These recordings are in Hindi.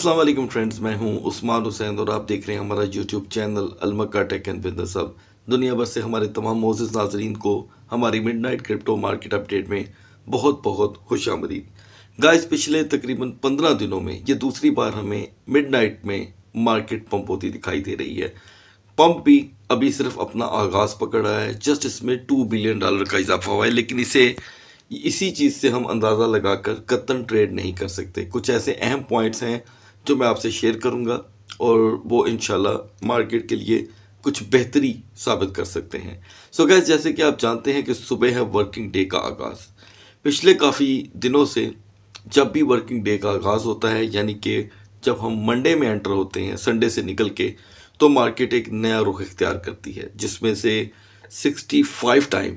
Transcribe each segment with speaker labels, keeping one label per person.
Speaker 1: अस्सलाम वालेकुम फ्रेंड्स मैं हूं उस्मान हुसैन और आप देख रहे हैं हमारा यूट्यूब चैनल अलमक्का टेक एंड बिजनेस हब दुनिया भर से हमारे तमाम मोजिज़ नाजरीन को हमारी मिडनाइट क्रिप्टो मार्केट अपडेट में बहुत बहुत खुश आमदीद गाइस पिछले तकरीबन पंद्रह दिनों में ये दूसरी बार हमें मिडनाइट में मार्केट पंप होती दिखाई दे रही है पम्प भी अभी सिर्फ अपना आगाज़ पकड़ रहा है जस्ट इसमें टू बिलियन डॉलर का इजाफा हुआ है लेकिन इसे इसी चीज़ से हम अंदाज़ा लगाकर कतन ट्रेड नहीं कर सकते कुछ ऐसे अहम पॉइंट्स हैं जो मैं आपसे शेयर करूँगा और वो इन मार्केट के लिए कुछ बेहतरी साबित कर सकते हैं सो so गैस जैसे कि आप जानते हैं कि सुबह है वर्किंग डे का आगाज़ पिछले काफ़ी दिनों से जब भी वर्किंग डे का आगाज़ होता है यानी कि जब हम मंडे में एंटर होते हैं संडे से निकल के तो मार्केट एक नया रुख इख्तियार करती है जिसमें से 65 टाइम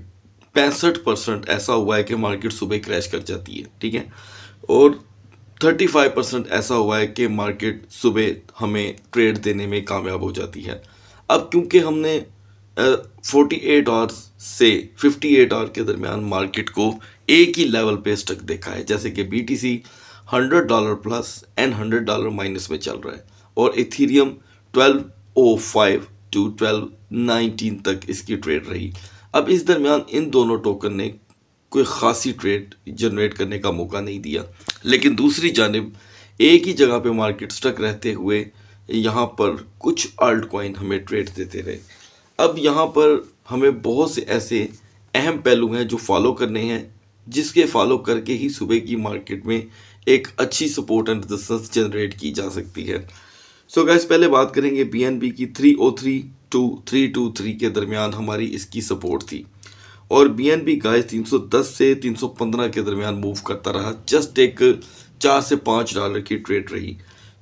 Speaker 1: पैंसठ परसेंट ऐसा हुआ है कि मार्केट सुबह क्रैश कर जाती है ठीक है और 35 परसेंट ऐसा हुआ है कि मार्केट सुबह हमें ट्रेड देने में कामयाब हो जाती है अब क्योंकि हमने फोर्टी एट आवर्स से फिफ्टी एट आवर के दरमियान मार्केट को एक ही लेवल पे स्टक देखा है जैसे कि B T C hundred dollar plus and hundred dollar minus में चल रहा है और Ethereum twelve O five to twelve nineteen तक इसकी ट्रेड रही अब इस दरमियान इन दोनों टोकन ने कोई ख़ासी ट्रेड जनरेट करने का मौका नहीं दिया लेकिन दूसरी जानब एक ही जगह पे मार्केट स्टक रहते हुए यहाँ पर कुछ आल्ट कॉइन हमें ट्रेड देते रहे अब यहाँ पर हमें बहुत से ऐसे अहम पहलू हैं जो फॉलो करने हैं जिसके फॉलो करके ही सुबह की मार्केट में एक अच्छी सपोर्ट एंड रेजिस्टेंस जनरेट की जा सकती है सो so गैस पहले बात करेंगे बी की three O three to three to three के दरमियान हमारी इसकी सपोर्ट थी और बी एन बी गाइस 310 से 315 के दरमियान मूव करता रहा जस्ट एक चार से पाँच डॉलर की ट्रेड रही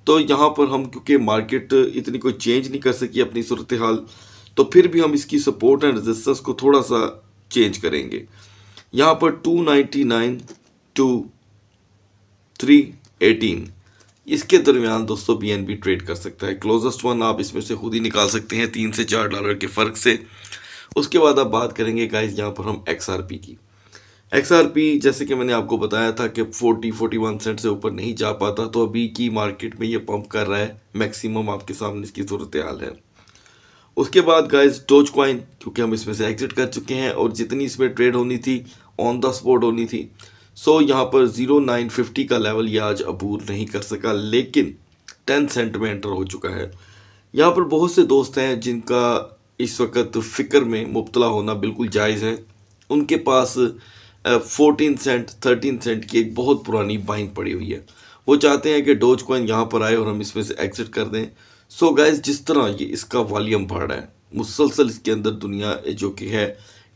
Speaker 1: तो यहाँ पर हम क्योंकि मार्केट इतनी कोई चेंज नहीं कर सकी अपनी सूरत हाल तो फिर भी हम इसकी सपोर्ट एंड रेजिस्टेंस को थोड़ा सा चेंज करेंगे यहाँ पर 299 टू 318 इसके दरमियान दोस्तों बी एन बी ट्रेड कर सकता है क्लोजेस्ट वन आप इसमें से खुद ही निकाल सकते हैं तीन से चार डॉलर के फ़र्क से उसके बाद आप बात करेंगे गाइज यहाँ पर हम एक्स की एक्स जैसे कि मैंने आपको बताया था कि 40 41 सेंट से ऊपर नहीं जा पाता तो अभी की मार्केट में ये पंप कर रहा है मैक्सिमम आपके सामने इसकी सूरत हाल है उसके बाद गाइस टोच क्वाइन क्योंकि हम इसमें से एग्जिट कर चुके हैं और जितनी इसमें ट्रेड होनी थी ऑन द स्पॉट होनी थी सो यहाँ पर ज़ीरो नाइन फिफ्टी का लेवल ये आज अबूर नहीं कर सका लेकिन टेन सेंट में एंटर हो चुका है यहाँ पर बहुत से दोस्त हैं जिनका इस वक्त फ़िक्र में मुबतला होना बिल्कुल जायज़ है उनके पास फोर्टीन सेंट थर्टीन सेंट की एक बहुत पुरानी बाइंग पड़ी हुई है वो चाहते हैं कि डोज कोइन यहाँ पर आए और हम इसमें से एग्ज़िट कर दें सो so गाइज जिस तरह ये इसका वॉल्यूम बढ़ रहा है मुसलसल इसके अंदर दुनिया जो कि है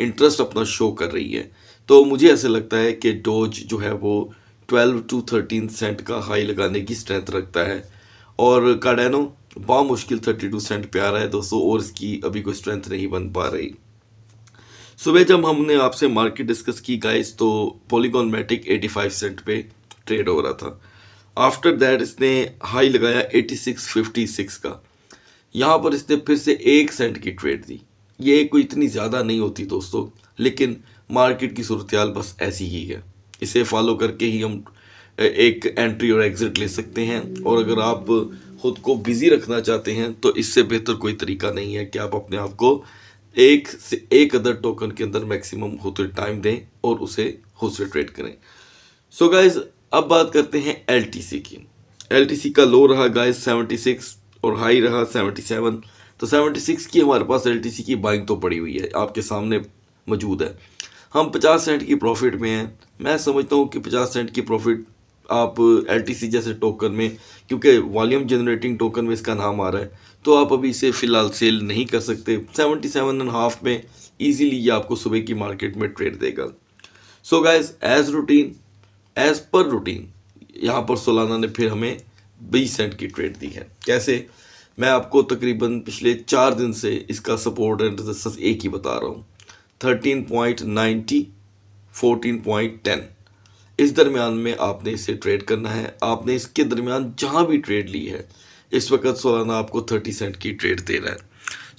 Speaker 1: इंटरेस्ट अपना शो कर रही है तो मुझे ऐसे लगता है कि डोज जो है वो 12 टू 13 सेंट का हाई लगाने की स्ट्रेंथ रखता है और काडेनो मुश्किल थर्टी टू सेंट पे आ रहा है दोस्तों और इसकी अभी कोई स्ट्रेंथ नहीं बन पा रही सुबह जब हमने आपसे मार्केट डिस्कस की गाइस तो Polygon Matic eighty five cent पे ट्रेड हो रहा था आफ्टर दैट इसने हाई लगाया एटी सिक्स फिफ्टी सिक्स का यहाँ पर इसने फिर से एक सेंट की ट्रेड दी ये कोई इतनी ज़्यादा नहीं होती दोस्तों लेकिन मार्केट की सूरत बस ऐसी ही है इसे फॉलो करके ही हम एक एंट्री और एग्ज़िट ले सकते हैं और अगर आप खुद को बिज़ी रखना चाहते हैं तो इससे बेहतर कोई तरीका नहीं है कि आप अपने आप को एक से एक अदर टोकन के अंदर मैक्सिमम होते टाइम दें और उसे ट्रेड करें सो so गाइज अब बात करते हैं एल की एल का लो रहा गाइज सेवेंटी सिक्स और हाई रहा सेवेंटी सेवन तो सेवेंटी सिक्स की हमारे पास एल की बाइंग तो पड़ी हुई है आपके सामने मौजूद है हम पचास सेंट की प्रॉफिट में हैं मैं समझता हूँ कि पचास सेंट की प्रॉफिट आप एल जैसे टोकन में क्योंकि वॉल्यूम जनरेटिंग टोकन में इसका नाम आ रहा है तो आप अभी इसे फ़िलहाल सेल नहीं कर सकते सेवेंटी सेवन एंड हाफ में इजीली ये आपको सुबह की मार्केट में ट्रेड देगा so guys as routine as पर रूटीन यहाँ पर सोलाना ने फिर हमें बीस सेंट की ट्रेड दी है कैसे मैं आपको तकरीबन पिछले चार दिन से इसका सपोर्ट एंड एक ही बता रहा हूँ thirteen point ninety fourteen point ten इस दरमियान में आपने इसे ट्रेड करना है आपने इसके दरमियान जहाँ भी ट्रेड ली है इस वक्त सोलाना आपको थर्टी सेंट की ट्रेड दे रहा है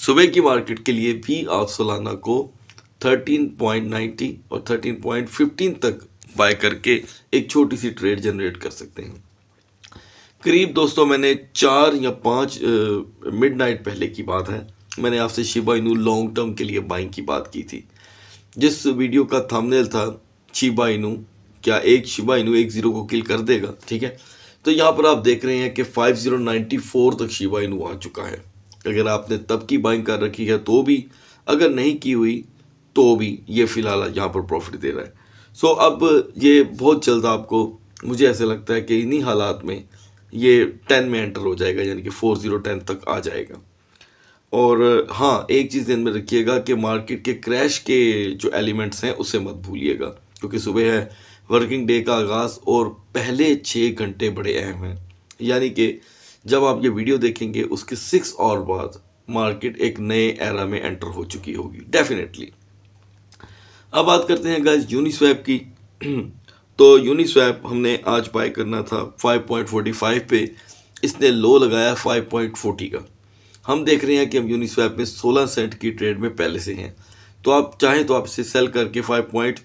Speaker 1: सुबह की मार्केट के लिए भी आप सोलाना को थर्टीन पॉइंट नाइन्टी और थर्टीन पॉइंट फिफ्टीन तक बाय करके एक छोटी सी ट्रेड जनरेट कर सकते हैं करीब दोस्तों मैंने चार या पाँच मिड नाइट पहले की बात है मैंने आपसे शिबा इनू लॉन्ग टर्म के लिए बाइंग की बात की थी जिस वीडियो का थंबनेल था शिबा इनू क्या एक शिबा इनू एक ज़ीरो को किल कर देगा ठीक है तो यहाँ पर आप देख रहे हैं कि फाइव ज़ीरो नाइन्टी फोर तक शिबा इनू आ चुका है अगर आपने तब की बाइंग कर रखी है तो भी अगर नहीं की हुई तो भी ये फ़िलहाल यहाँ पर प्रॉफिट दे रहा है सो अब ये बहुत जल्द आपको मुझे ऐसा लगता है कि इन्हीं हालात में ये टेन में एंटर हो जाएगा यानी कि फोर ज़ीरो टेन तक आ जाएगा और हाँ एक चीज़ ध्यान में रखिएगा कि मार्केट के क्रैश के जो एलिमेंट्स हैं उसे मत भूलिएगा क्योंकि सुबह है वर्किंग डे का आगाज़ और पहले छः घंटे बड़े अहम हैं यानी कि जब आप ये वीडियो देखेंगे उसके सिक्स और बाद मार्केट एक नए एरा में एंटर हो चुकी होगी डेफिनेटली अब बात करते हैं गाइस यूनिस्वैप की तो यूनिस्वैप हमने आज बाय करना था 5.45 पे इसने लो लगाया 5.40 का हम देख रहे हैं कि हम यूनिस्वैप में 16 सेंट की ट्रेड में पहले से हैं तो आप चाहें तो आप इसे सेल करके 5.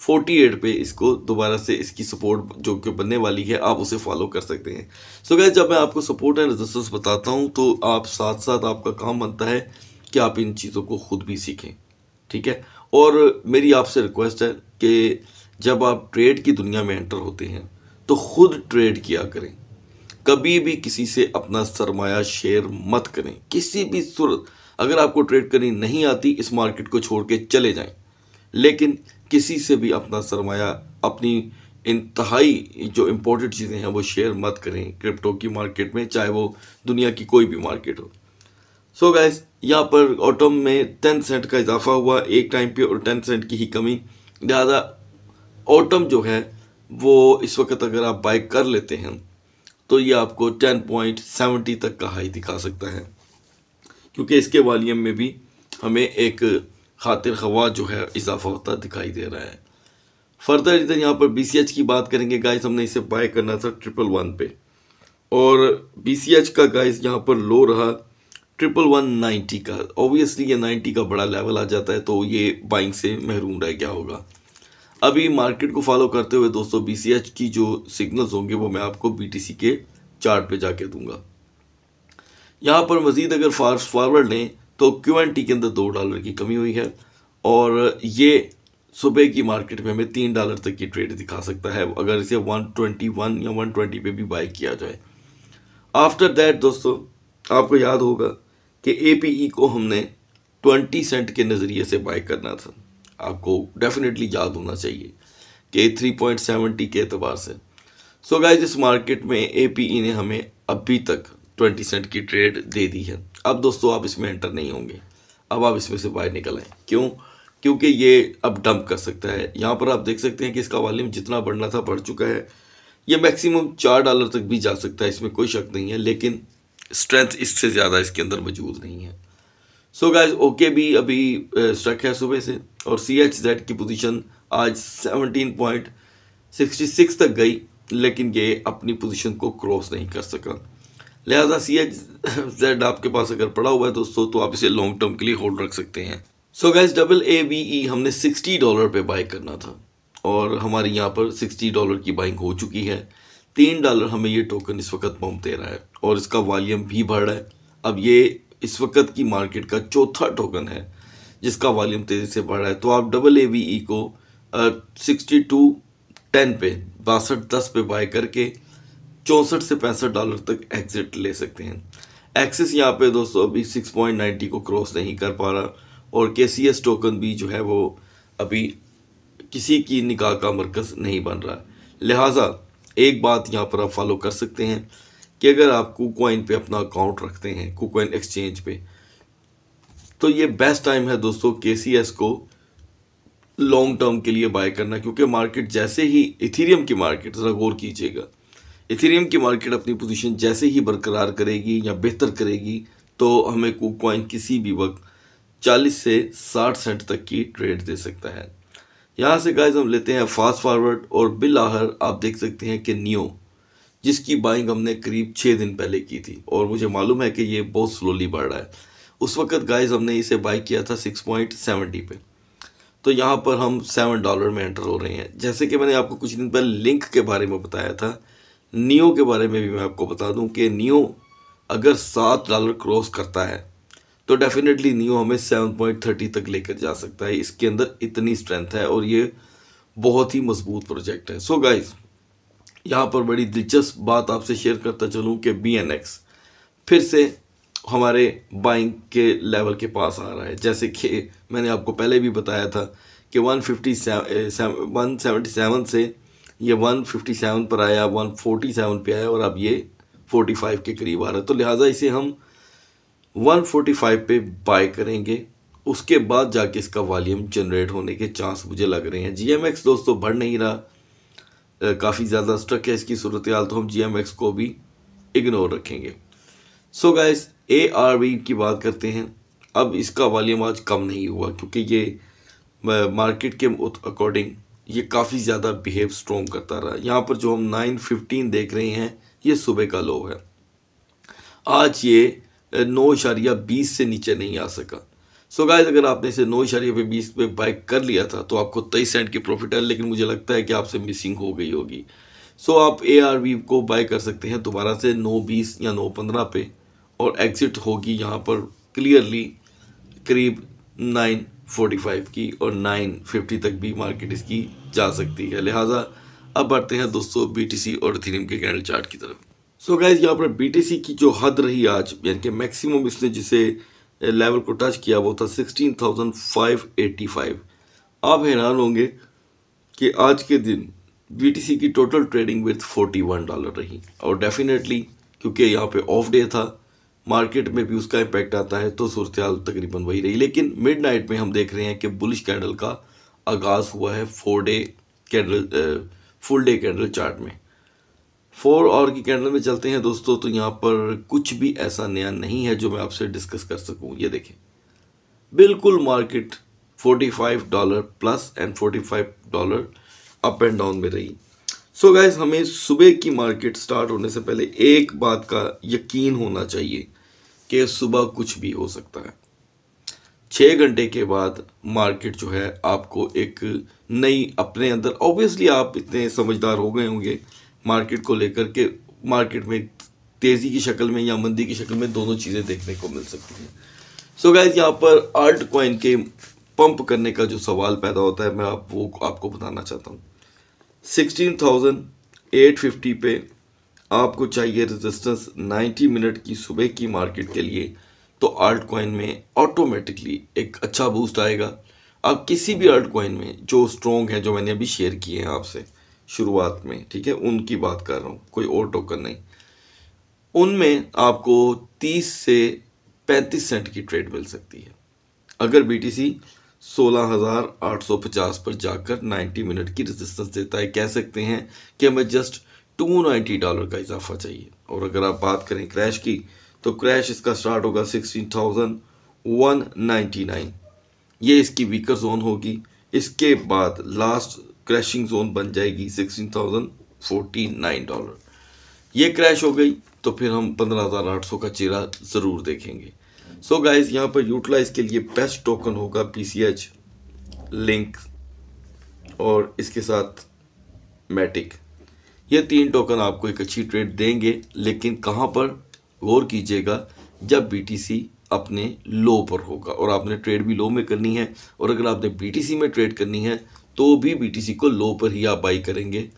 Speaker 1: 48 पे इसको दोबारा से इसकी सपोर्ट जो कि बनने वाली है आप उसे फॉलो कर सकते हैं सो so गैस जब मैं आपको सपोर्ट एंड रेजिस्टेंस बताता हूँ तो आप साथ साथ आपका काम बनता है कि आप इन चीज़ों को खुद भी सीखें ठीक है और मेरी आपसे रिक्वेस्ट है कि जब आप ट्रेड की दुनिया में एंटर होते हैं तो खुद ट्रेड किया करें कभी भी किसी से अपना सरमाया शेयर मत करें किसी भी सूरत अगर आपको ट्रेड करनी नहीं आती इस मार्केट को छोड़ के चले जाएं लेकिन किसी से भी अपना सरमाया अपनी इंतहाई जो इम्पोर्टेंट चीज़ें हैं वो शेयर मत करें क्रिप्टो की मार्केट में चाहे वो दुनिया की कोई भी मार्केट हो सो गैस यहाँ पर ऑटम में टेन सेंट का इजाफा हुआ एक टाइम पे और टेन सेंट की ही कमी लिहाजा ऑटम जो है वो इस वक्त अगर आप बाई कर लेते हैं तो ये आपको टेन पॉइंट सेवेंटी तक का हाई दिखा सकता है क्योंकि इसके वालीम में भी हमें एक खातिर खवा जो है इजाफा होता दिखाई दे रहा है फर्दर इधर यहाँ पर बी की बात करेंगे गाइस हमने इसे बाय करना था ट्रिपल वन पे और बी का गाइस यहाँ पर लो रहा ट्रिपल वन नाइन्टी का ऑब्वियसली ये नाइन्टी का बड़ा लेवल आ जाता है तो ये बाइंग से महरूम रह गया होगा अभी मार्केट को फॉलो करते हुए दोस्तों बी की जो सिग्नल्स होंगे वो मैं आपको बी के चार्ट पे जाके दूंगा यहाँ पर मज़ीद अगर फास्ट फॉरवर्ड लें तो क्यू एन टी के अंदर दो डॉलर की कमी हुई है और ये सुबह की मार्केट में हमें तीन डॉलर तक की ट्रेड दिखा सकता है अगर इसे 121 या 120 पे भी बाई किया जाए आफ्टर दैट दोस्तों आपको याद होगा कि ए e को हमने 20 सेंट के नज़रिए से बाई करना था आपको डेफिनेटली याद होना चाहिए कि 3.70 के अतबार से सो गाइज इस मार्केट में ए e ने हमें अभी तक 20 सेंट की ट्रेड दे दी है अब दोस्तों आप इसमें एंटर नहीं होंगे अब आप इसमें से बाहर निकल आए क्यों क्योंकि ये अब डंप कर सकता है यहाँ पर आप देख सकते हैं कि इसका वॉल्यूम जितना बढ़ना था बढ़ चुका है ये मैक्सिमम चार डॉलर तक भी जा सकता है इसमें कोई शक नहीं है लेकिन स्ट्रेंथ इससे ज़्यादा इसके अंदर मौजूद नहीं है सो गाइज ओके भी अभी स्ट्रक है सुबह से और सी एच जेड की पोजीशन आज सेवनटीन पॉइंट सिक्सटी सिक्स तक गई लेकिन ये अपनी पोजीशन को क्रॉस नहीं कर सका लिहाजा सी एच जेड आपके पास अगर पड़ा हुआ है दोस्तों तो आप इसे लॉन्ग टर्म के लिए होल्ड रख सकते हैं so guys double A V E हमने सिक्सटी डॉलर पे बाई करना था और हमारे यहाँ पर सिक्सटी डॉलर की बाइंग हो चुकी है तीन डॉलर हमें ये टोकन इस वक्त पम्प दे रहा है और इसका वॉल्यूम भी बढ़ रहा है अब ये इस वक्त की मार्केट का चौथा टोकन है जिसका वॉल्यूम तेज़ी से बढ़ रहा है तो आप डबल ए वी ई को सिक्सटी टू टेन पे बासठ दस पे बाय करके चौंसठ से पैंसठ डॉलर तक एग्जिट ले सकते हैं एक्सिस यहाँ पे दोस्तों अभी 6.90 को क्रॉस नहीं कर पा रहा और के सी एस टोकन भी जो है वो अभी किसी की निकाह का मरकज़ नहीं बन रहा लिहाजा एक बात यहाँ पर आप फॉलो कर सकते हैं कि अगर आप कुकॉइन पे अपना अकाउंट रखते हैं कुकॉइन एक्सचेंज पे तो ये बेस्ट टाइम है दोस्तों के सी एस को लॉन्ग टर्म के लिए बाय करना क्योंकि मार्केट जैसे ही इथीरियम की मार्केट ज़रा गौर कीजिएगा इथेरियम की मार्केट अपनी पोजीशन जैसे ही बरकरार करेगी या बेहतर करेगी तो हमें कुक कॉइन किसी भी वक्त 40 से 60 सेंट तक की ट्रेड दे सकता है यहाँ से गाइज हम लेते हैं फास्ट फॉरवर्ड और बिल आहर आप देख सकते हैं कि नियो जिसकी बाइंग हमने करीब छः दिन पहले की थी और मुझे मालूम है कि ये बहुत स्लोली बढ़ रहा है उस वक्त गाइज हमने इसे बाई किया था सिक्स पॉइंट सेवेंटी पे तो यहाँ पर हम सेवन डॉलर में एंटर हो रहे हैं जैसे कि मैंने आपको कुछ दिन पहले लिंक के बारे में बताया था नियो के बारे में भी मैं आपको बता दूं कि नियो अगर सात डॉलर क्रॉस करता है तो डेफिनेटली नियो हमें सेवन पॉइंट थर्टी तक लेकर जा सकता है इसके अंदर इतनी स्ट्रेंथ है और ये बहुत ही मजबूत प्रोजेक्ट है सो so गाइस यहाँ पर बड़ी दिलचस्प बात आपसे शेयर करता चलूँ कि बी फिर से हमारे बाइंग के लेवल के पास आ रहा है जैसे कि मैंने आपको पहले भी बताया था कि वन फिफ्टी से ये 157 पर आया 147 पे आया और अब ये 45 के करीब आ रहा है तो लिहाजा इसे हम 145 पे बाय करेंगे उसके बाद जाके इसका वॉल्यूम जनरेट होने के चांस मुझे लग रहे हैं जीएमएक्स दोस्तों बढ़ नहीं रहा काफ़ी ज़्यादा स्ट्रक है इसकी सूरत हाल तो हम जीएमएक्स को भी इग्नोर रखेंगे so guys A R V की बात करते हैं अब इसका वॉल्यूम आज कम नहीं हुआ क्योंकि ये मार्केट के अकॉर्डिंग ये काफ़ी ज़्यादा बिहेव स्ट्रॉन्ग करता रहा यहाँ पर जो हम नाइन फिफ्टीन देख रहे हैं ये सुबह का लो है आज ये नौ इशारिया बीस से नीचे नहीं आ सका सो so गायज अगर आपने इसे नौ इशारिया पे बीस पे बाइक कर लिया था तो आपको तेईस सेंट की प्रॉफिट है लेकिन मुझे लगता है कि आपसे मिसिंग हो गई होगी सो so आप ए को बाय कर सकते हैं दोबारा से नौ बीस या नौ पंद्रह पे और एग्ज़िट होगी यहाँ पर क्लियरली करीब नाइन 45 की और 950 तक भी मार्केट इसकी जा सकती है लिहाजा अब बढ़ते हैं दोस्तों बीटीसी और थीम के कैंडल चार्ट की तरफ सो so गाइज यहाँ पर बीटीसी की जो हद रही आज यानी कि मैक्सिमम इसने जिसे लेवल को टच किया वो था 16,585 आप हैरान होंगे कि आज के दिन बीटीसी की टोटल ट्रेडिंग विथ 41 डॉलर रही और डेफिनेटली क्योंकि यहाँ पे ऑफ डे था मार्केट में भी उसका इम्पैक्ट आता है तो सूरत हाल तकरीबन वही रही लेकिन नाइट में हम देख रहे हैं कि बुलिश कैंडल का आगाज़ हुआ है four day candle full day candle chart में फोर और की कैंडल में चलते हैं दोस्तों तो यहाँ पर कुछ भी ऐसा नया नहीं है जो मैं आपसे डिस्कस कर सकूँ ये देखें बिल्कुल market 45 dollar plus and 45 dollar up and down में रही सो so गाइज हमें सुबह की मार्केट स्टार्ट होने से पहले एक बात का यकीन होना चाहिए कि सुबह कुछ भी हो सकता है छः घंटे के बाद मार्केट जो है आपको एक नई अपने अंदर ऑब्वियसली आप इतने समझदार हो गए होंगे मार्केट को लेकर के मार्केट में तेज़ी की शक्ल में या मंदी की शक्ल में दोनों चीज़ें देखने को मिल सकती हैं सो गैज यहाँ पर आर्ट कॉइन के पंप करने का जो सवाल पैदा होता है मैं आप वो आपको बताना चाहता हूँ सिक्सटीन थाउजेंड एट फिफ्टी पे आपको चाहिए रेजिस्टेंस 90 मिनट की सुबह की मार्केट के लिए तो आर्ट कॉइन में ऑटोमेटिकली एक अच्छा बूस्ट आएगा आप किसी भी आर्ट कॉइन में जो स्ट्रॉन्ग हैं जो मैंने अभी शेयर किए हैं आपसे शुरुआत में ठीक है उनकी बात कर रहा हूँ कोई और टोकन नहीं उनमें आपको 30 से 35 सेंट की ट्रेड मिल सकती है अगर बी टी सी 16,850 पर जाकर 90 मिनट की रेजिस्टेंस देता है कह सकते हैं कि हमें जस्ट 290 डॉलर का इजाफा चाहिए और अगर आप बात करें क्रैश की तो क्रैश इसका स्टार्ट होगा 16,199 ये इसकी वीकर जोन होगी इसके बाद लास्ट क्रैशिंग जोन बन जाएगी 16,049 डॉलर ये क्रैश हो गई तो फिर हम 15,800 का चेहरा ज़रूर देखेंगे सो so गाइस यहाँ पर यूटिलाइज के लिए बेस्ट टोकन होगा एच लिंक और इसके साथ मैटिक ये तीन टोकन आपको एक अच्छी ट्रेड देंगे लेकिन कहाँ पर गौर कीजिएगा जब बीटीसी अपने लो पर होगा और आपने ट्रेड भी लो में करनी है और अगर आपने बीटीसी में ट्रेड करनी है तो भी बीटीसी को लो पर ही आप बाई करेंगे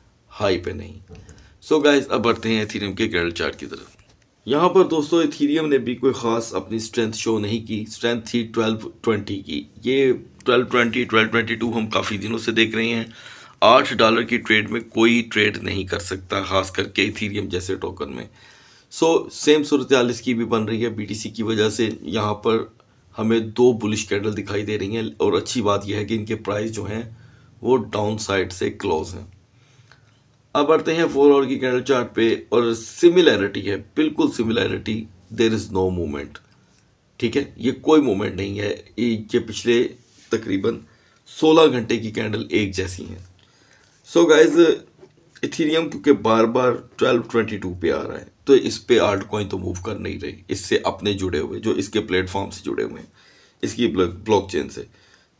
Speaker 1: हाई पे नहीं सो so गाइस अब बढ़ते हैं एथीरियम के कैरल चार्ट की तरफ यहाँ पर दोस्तों एथीरियम ने भी कोई ख़ास अपनी स्ट्रेंथ शो नहीं की स्ट्रेंथ थी ट्वेल्व ट्वेंटी की ये twelve twenty twelve twenty two हम काफ़ी दिनों से देख रहे हैं आठ डॉलर की ट्रेड में कोई ट्रेड नहीं कर सकता खास करके इथीरियम जैसे टोकन में सो सेम सूरत हाल इसकी भी बन रही है बीटीसी की वजह से यहाँ पर हमें दो बुलिश कैंडल दिखाई दे रही हैं और अच्छी बात यह है कि इनके प्राइस जो हैं वो डाउन साइड से क्लोज हैं अब बढ़ते हैं फोर आवर की कैंडल चार्ट पे और सिमिलैरिटी है बिल्कुल similarity there is no moment ठीक है ये कोई मोमेंट नहीं है ये पिछले तकरीबन सोलह घंटे की कैंडल एक जैसी हैं सो गाइज इथीरियम क्योंकि बार बार 1222 पे आ रहा है तो इस पे आर्ट कॉइन तो मूव कर नहीं रही इससे अपने जुड़े हुए जो इसके प्लेटफॉर्म से जुड़े हुए हैं इसकी ब्लॉक चेन से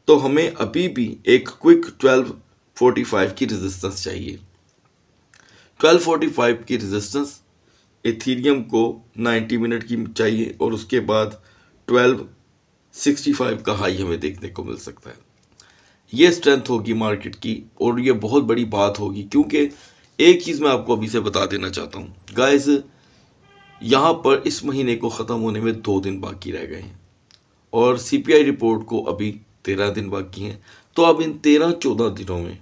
Speaker 1: तो हमें अभी भी एक क्विक 1245 की रेजिस्टेंस चाहिए 1245 की रेजिस्टेंस इथीरियम को 90 मिनट की चाहिए और उसके बाद 1265 का हाई हमें देखने को मिल सकता है ये स्ट्रेंथ होगी मार्केट की और ये बहुत बड़ी बात होगी क्योंकि एक चीज़ मैं आपको अभी से बता देना चाहता हूँ गाइस यहाँ पर इस महीने को ख़त्म होने में दो दिन बाकी रह गए हैं और सीपीआई रिपोर्ट को अभी तेरह दिन बाकी हैं तो अब इन तेरह चौदह दिनों में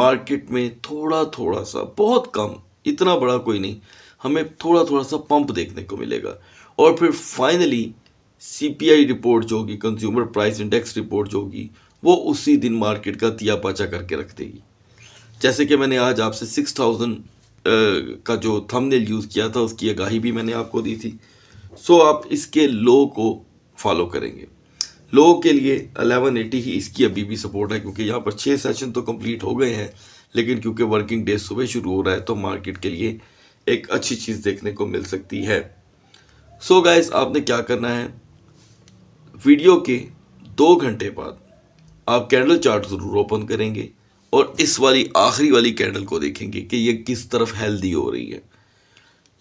Speaker 1: मार्केट में थोड़ा थोड़ा सा बहुत कम इतना बड़ा कोई नहीं हमें थोड़ा थोड़ा सा पंप देखने को मिलेगा और फिर फाइनली सी रिपोर्ट जो होगी कंज्यूमर प्राइस इंडेक्स रिपोर्ट जो होगी वो उसी दिन मार्केट का तिया पाचा करके रख देगी जैसे कि मैंने आज आपसे सिक्स थाउजेंड का जो थंबनेल यूज़ किया था उसकी आगाही भी मैंने आपको दी थी सो आप इसके लो को फॉलो करेंगे लो के लिए 1180 ही इसकी अभी भी सपोर्ट है क्योंकि यहाँ पर छः सेशन तो कंप्लीट हो गए हैं लेकिन क्योंकि वर्किंग डे सुबह शुरू हो रहा है तो मार्केट के लिए एक अच्छी चीज़ देखने को मिल सकती है सो so गाइस आपने क्या करना है वीडियो के दो घंटे बाद आप कैंडल चार्ट ज़रूर ओपन करेंगे और इस वाली आखिरी वाली कैंडल को देखेंगे कि ये किस तरफ हेल्दी हो रही है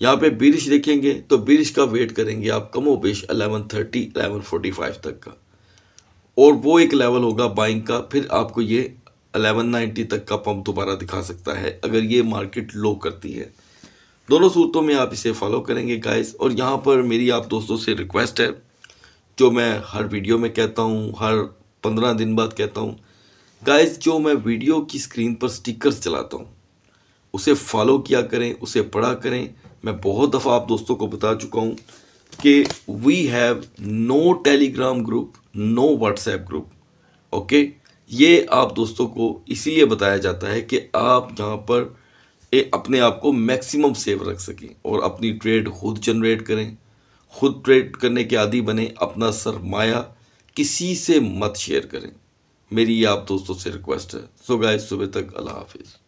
Speaker 1: यहाँ पे बिरिश देखेंगे तो बिरिश का वेट करेंगे आप कमो बेश eleven thirty eleven forty five तक का और वो एक लेवल होगा बाइंग का फिर आपको ये अलेवन नाइन्टी तक का पंप दोबारा दिखा सकता है अगर ये मार्केट लो करती है दोनों सूरतों में आप इसे फॉलो करेंगे गाइस और यहाँ पर मेरी आप दोस्तों से रिक्वेस्ट है जो मैं हर वीडियो में कहता हूँ हर पंद्रह दिन बाद कहता हूँ गाइस जो मैं वीडियो की स्क्रीन पर स्टिकर्स चलाता हूँ उसे फॉलो किया करें उसे पढ़ा करें मैं बहुत दफ़ा आप दोस्तों को बता चुका हूँ कि we have no Telegram group no WhatsApp group okay ये आप दोस्तों को इसीलिए बताया जाता है कि आप यहाँ पर ए, अपने आप को मैक्सिमम सेव रख सकें और अपनी ट्रेड खुद जनरेट करें खुद ट्रेड करने के आदि बने अपना सरमाया किसी से मत शेयर करें मेरी आप दोस्तों से रिक्वेस्ट है सो गाय सुबह तक अल्लाह हाफिज़